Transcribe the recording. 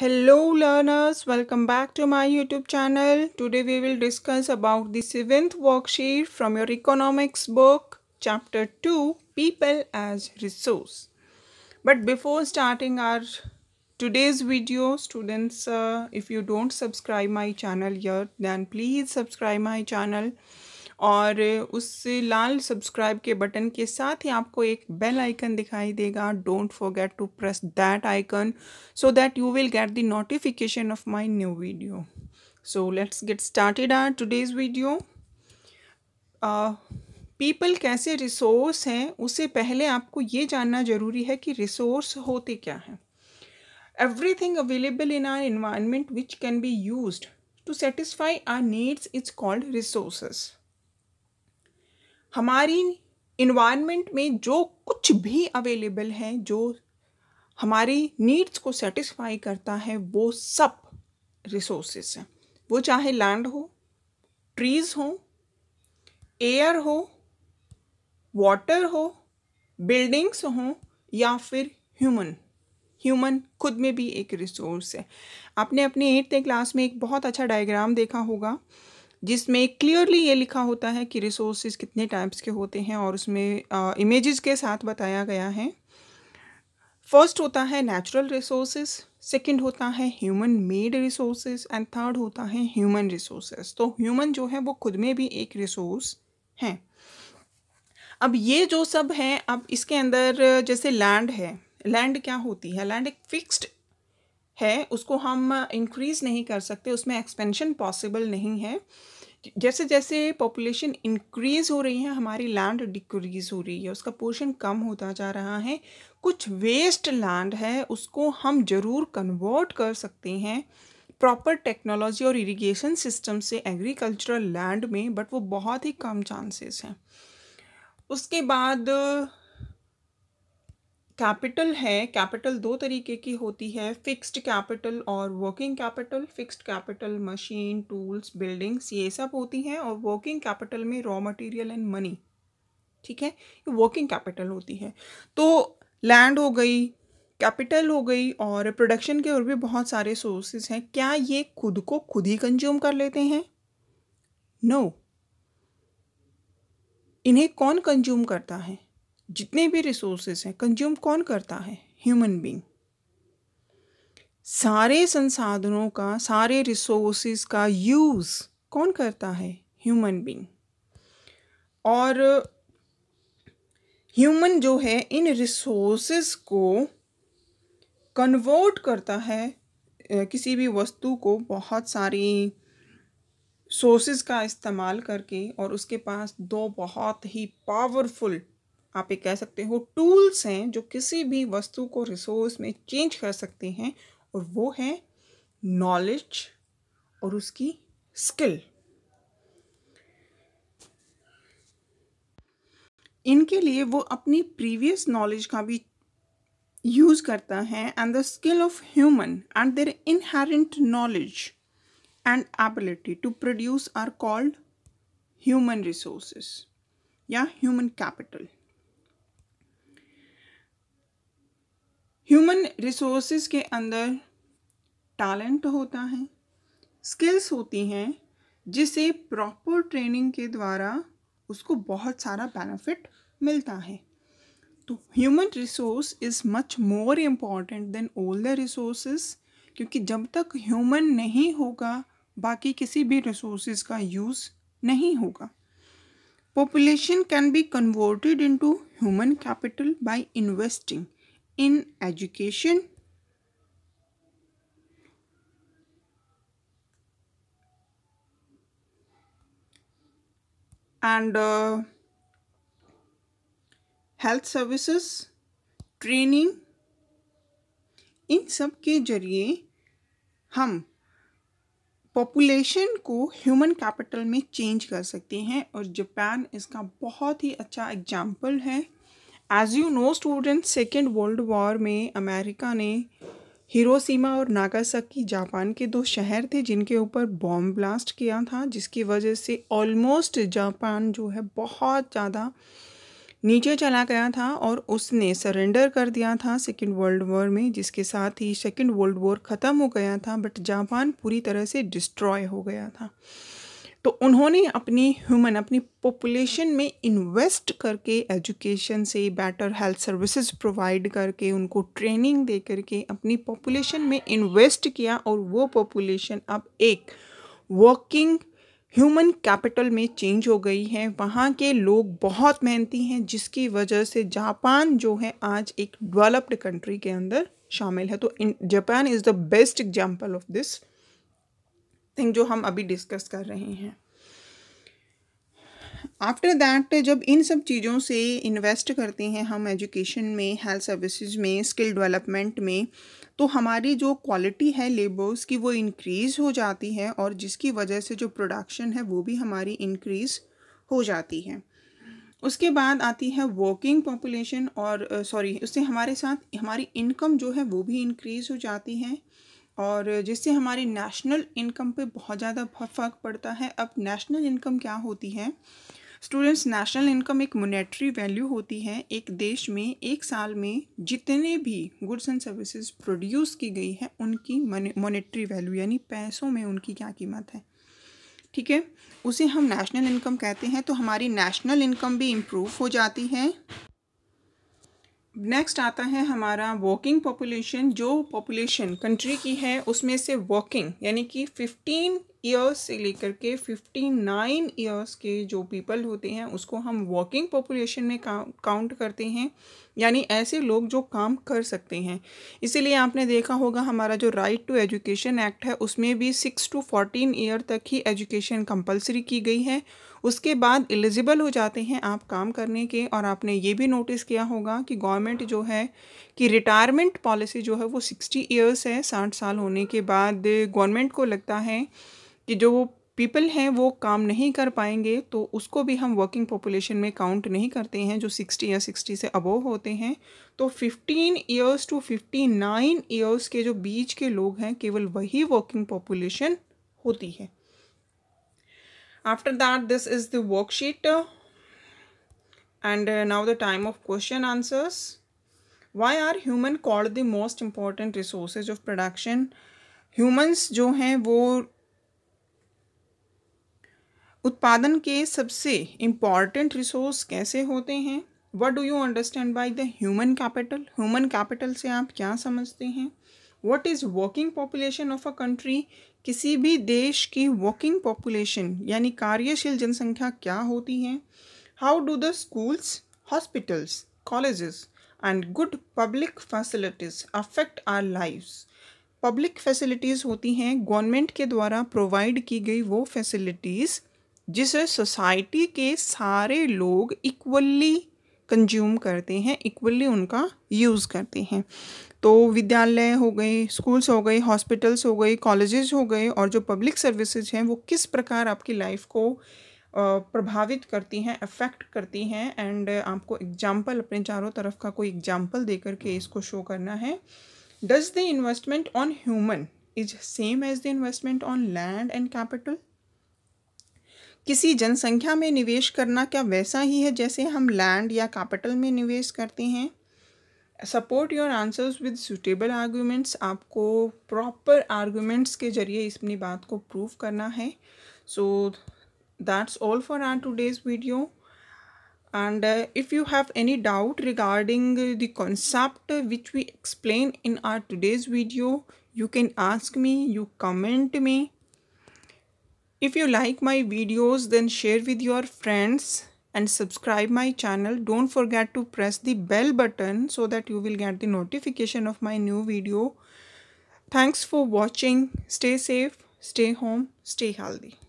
Hello learners, welcome back to my YouTube channel. Today we will discuss about the seventh worksheet from your economics book, chapter 2, People as Resource. But before starting our today's video, students, uh, if you don't subscribe my channel yet, then please subscribe my channel और उस लाल subscribe के button के साथ ही आपको एक bell icon दिखाई देगा don't forget to press that icon so that you will get the notification of my new video so let's get started our today's video people कैसे रिसोर्स हैं उससे पहले आपको ये जानना जरूरी है कि रिसोर्स होते क्या हैं everything available in our environment which can be use to satisfy our needs it's called resources हमारी इन्वायरमेंट में जो कुछ भी अवेलेबल है जो हमारी नीड्स को सेटिस्फाई करता है वो सब रिसोर्सेस हैं वो चाहे लैंड हो ट्रीज़ हो एयर हो वाटर हो बिल्डिंग्स हो या फिर ह्यूमन ह्यूमन खुद में भी एक रिसोर्स है आपने अपने एट्थ क्लास में एक बहुत अच्छा डायग्राम देखा होगा जिसमें क्लियरली ये लिखा होता है कि रिसोर्सेज कितने टाइप्स के होते हैं और उसमें इमेजेस के साथ बताया गया है फर्स्ट होता है नेचुरल रिसोर्सेज सेकंड होता है human made resources and third होता है ह्यूमन रिसोर्सेज तो ह्यूमन जो है वो खुद में भी एक रिसोर्स है अब ये जो सब है अब इसके अंदर जैसे लैंड है लैंड क्या होती है लैंड एक फिक्स्ड है उसको हम इंक्रीज़ नहीं कर सकते उसमें एक्सपेंशन पॉसिबल नहीं है जैसे जैसे पॉपुलेशन इंक्रीज़ हो रही है हमारी लैंड डिक्रीज़ हो रही है उसका पोर्शन कम होता जा रहा है कुछ वेस्ट लैंड है उसको हम ज़रूर कन्वर्ट कर सकते हैं प्रॉपर टेक्नोलॉजी और इरिगेशन सिस्टम से एग्रीकल्चरल लैंड में बट वो बहुत ही कम चांसेस हैं उसके बाद कैपिटल है कैपिटल दो तरीके की होती है फिक्स्ड कैपिटल और working capital fixed capital machine tools buildings ये सब होती हैं और वर्किंग कैपिटल में रॉ मटेरियल एंड मनी ठीक है ये वर्किंग कैपिटल होती है तो लैंड हो गई कैपिटल हो गई और प्रोडक्शन के और भी बहुत सारे सोर्सेज हैं क्या ये खुद को खुद ही कंज्यूम कर लेते हैं नो no. इन्हें कौन कंज्यूम करता है जितने भी रिसोर्सेस हैं कंज्यूम कौन करता है ह्यूमन बींग सारे संसाधनों का सारे रिसोर्सेस का यूज़ कौन करता है ह्यूमन बींग और ह्यूमन जो है इन रिसोर्सेस को कन्वर्ट करता है किसी भी वस्तु को बहुत सारी सोर्सेज का इस्तेमाल करके और उसके पास दो बहुत ही पावरफुल आप ये कह सकते हो टूल्स हैं जो किसी भी वस्तु को रिसोर्स में चेंज कर सकते हैं और वो है नॉलेज और उसकी स्किल इनके लिए वो अपनी प्रीवियस नॉलेज का भी यूज़ करता है and the skill of human and their inherent knowledge and ability to produce are called human resources या ह्यूमन कैपिटल ह्यूमन रिसोर्स के अंदर टैलेंट होता है स्किल्स होती हैं जिसे प्रॉपर ट्रेनिंग के द्वारा उसको बहुत सारा बेनिफिट मिलता है तो human resource is much more important than all the resource क्योंकि जब तक ह्यूमन नहीं होगा बाकी किसी भी रिसोर्स का यूज़ नहीं होगा population can be converted into human capital by investing in education and uh, health services training इन सब के जरिए हम पॉपुलेशन को ह्यूमन कैपिटल में चेंज कर सकते हैं और जापान इसका बहुत ही अच्छा एग्जाम्पल है as you know student second world war में अमेरिका ने हिरोसीमा और नागासाकी जापान के दो शहर थे जिनके ऊपर बॉम्ब ब्लास्ट किया था जिसकी वजह से ऑलमोस्ट जापान जो है बहुत ज़्यादा नीचे चला गया था और उसने सरेंडर कर दिया था सेकेंड वर्ल्ड वॉर में जिसके साथ ही सेकेंड वर्ल्ड वॉर ख़त्म हो गया था बट जापान पूरी तरह से डिस्ट्रॉय हो गया था तो उन्होंने अपनी ह्यूमन अपनी पॉपुलेशन में इन्वेस्ट करके एजुकेशन से बेटर हेल्थ सर्विसेज प्रोवाइड करके उनको ट्रेनिंग दे करके अपनी पॉपुलेशन में इन्वेस्ट किया और वो पॉपुलेशन अब एक वर्किंग ह्यूमन कैपिटल में चेंज हो गई है वहाँ के लोग बहुत मेहनती हैं जिसकी वजह से जापान जो है आज एक डेवलप्ड कंट्री के अंदर शामिल है तो Japan is the best example of this thing जो हम अभी डिस्कस कर रहे हैं आफ्टर दैट जब इन सब चीज़ों से इन्वेस्ट करते हैं हम एजुकेशन में हेल्थ सर्विसेज में स्किल डेवलपमेंट में तो हमारी जो क्वालिटी है लेबर्स की वो इंक्रीज़ हो जाती है और जिसकी वजह से जो प्रोडक्शन है वो भी हमारी इंक्रीज़ हो जाती है उसके बाद आती है वर्किंग पॉपुलेशन और सॉरी उससे हमारे साथ हमारी इनकम जो है वो भी इंक्रीज़ हो जाती है और जिससे हमारी नेशनल इनकम पे बहुत ज़्यादा फ़र्क पड़ता है अब नेशनल इनकम क्या होती है स्टूडेंट्स नेशनल इनकम एक मोनेटरी वैल्यू होती है एक देश में एक साल में जितने भी गुड्स एंड सर्विसेज प्रोड्यूस की गई है उनकी मोनेटरी वैल्यू यानी पैसों में उनकी क्या कीमत है ठीक है उसे हम नेशनल इनकम कहते हैं तो हमारी नेशनल इनकम भी इम्प्रूव हो जाती है नेक्स्ट आता है हमारा वॉकिंग पॉपुलेशन जो पॉपुलेशन कंट्री की है उसमें से वॉकिंग यानी कि फिफ्टीन ईयर्स से लेकर के फिफ्टी नाइन ईयर्स के जो पीपल होते हैं उसको हम वॉकिंग पॉपुलेशन में काउंट करते हैं यानी ऐसे लोग जो काम कर सकते हैं इसीलिए आपने देखा होगा हमारा जो राइट टू एजुकेशन एक्ट है उसमें भी सिक्स टू फोर्टीन ईयर तक ही एजुकेशन कंपलसरी की गई है उसके बाद एलिजिबल हो जाते हैं आप काम करने के और आपने ये भी नोटिस किया होगा कि गवर्नमेंट जो है कि रिटायरमेंट पॉलिसी जो है वो सिक्सटी ईयर्स है साठ साल होने के बाद गवर्नमेंट को लगता है कि जो पीपल हैं वो काम नहीं कर पाएंगे तो उसको भी हम वर्किंग पॉपुलेशन में काउंट नहीं करते हैं जो सिक्सटी या सिक्सटी से अबोव होते हैं तो fifteen years to fifty nine years के जो बीच के लोग हैं केवल वही वर्किंग पॉपुलेशन होती है after that this is the worksheet and uh, now the time of question answers why are human called the most important resources of production humans jo hain wo उत्पादन के सबसे इम्पॉर्टेंट रिसोर्स कैसे होते हैं what do you understand by the human capital human capital से आप क्या समझते हैं what is working population of a country किसी भी देश की वर्किंग पॉपुलेशन यानी कार्यशील जनसंख्या क्या होती है how do the schools hospitals colleges and good public facilities affect our life public facilities होती हैं गवर्नमेंट के द्वारा प्रोवाइड की गई वो फैसिलिटीज़ जिसे सोसाइटी के सारे लोग इक्वली कंज्यूम करते हैं इक्वली उनका यूज़ करते हैं तो विद्यालय हो गए स्कूल्स हो गए हॉस्पिटल्स हो गए कॉलेजेस हो गए और जो पब्लिक सर्विसेज हैं वो किस प्रकार आपकी लाइफ को प्रभावित करती हैं अफेक्ट करती हैं एंड आपको एग्जाम्पल अपने चारों तरफ का कोई एग्जाम्पल दे करके इसको शो करना है does the investment on human is same as the investment on land and capital किसी जनसंख्या में निवेश करना क्या वैसा ही है जैसे हम लैंड या कैपिटल में निवेश करते हैं support your answers with suitable arguments आपको प्रॉपर आर्गूमेंट्स के जरिए अपनी बात को प्रूव करना है so that's all for our today's video and if you have any doubt regarding the concept which we explain in our today's video you can ask me you comment me If you like my videos then share with your friends and subscribe my channel. Don't forget to press the bell button so that you will get the notification of my new video. Thanks for watching. Stay safe, stay home, stay healthy.